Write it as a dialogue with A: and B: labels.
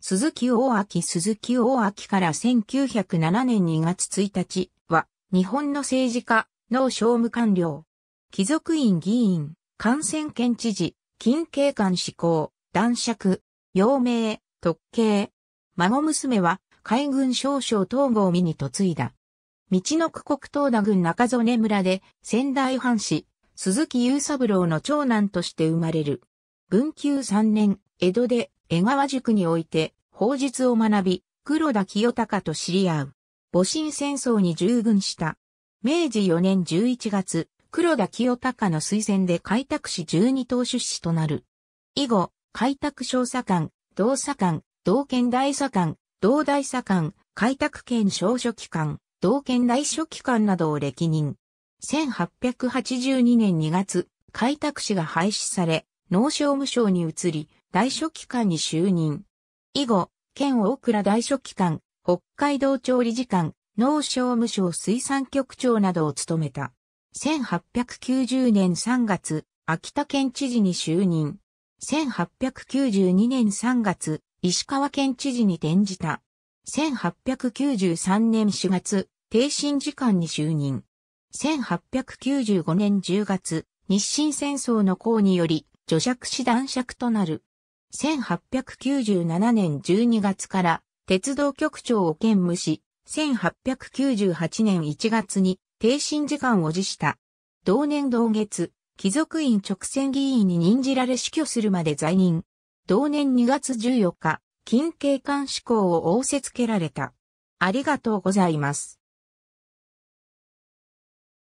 A: 鈴
B: 木大明鈴木大明から1907年2月1日は、日本の政治家、の商務官僚、貴族院議員、感染県知事、近景官志向、男爵、陽明、特警、孫娘は、海軍少将統合身に嫁いだ。道の区国東田郡中曽根村で、仙台藩士、鈴木雄三郎の長男として生まれる。文久3年、江戸で江川塾において法術を学び、黒田清隆と知り合う。戊辰戦争に従軍した。明治4年11月、黒田清隆の推薦で開拓士12党出資となる。以後、開拓小佐官、同佐官、同県大佐官、同大佐官、開拓県小書記官、同県大書記官などを歴任。1882年2月、開拓士が廃止され、農商務省に移り、大書記官に就任。以後、県大倉大書記官、北海道庁理事官、農商務省水産局長などを務めた。1890年3月、秋田県知事に就任。1892年3月、石川県知事に転じた。1893年4月、定身時間に就任。1895年10月、日清戦争の功により、除弱師断尺となる。1897年12月から鉄道局長を兼務し、1898年1月に停止時間を辞した。同年同月、貴族院直線議員に任じられ死去するまで在任。同年2月14日、金警官志向を仰せつけられた。ありがとうございます。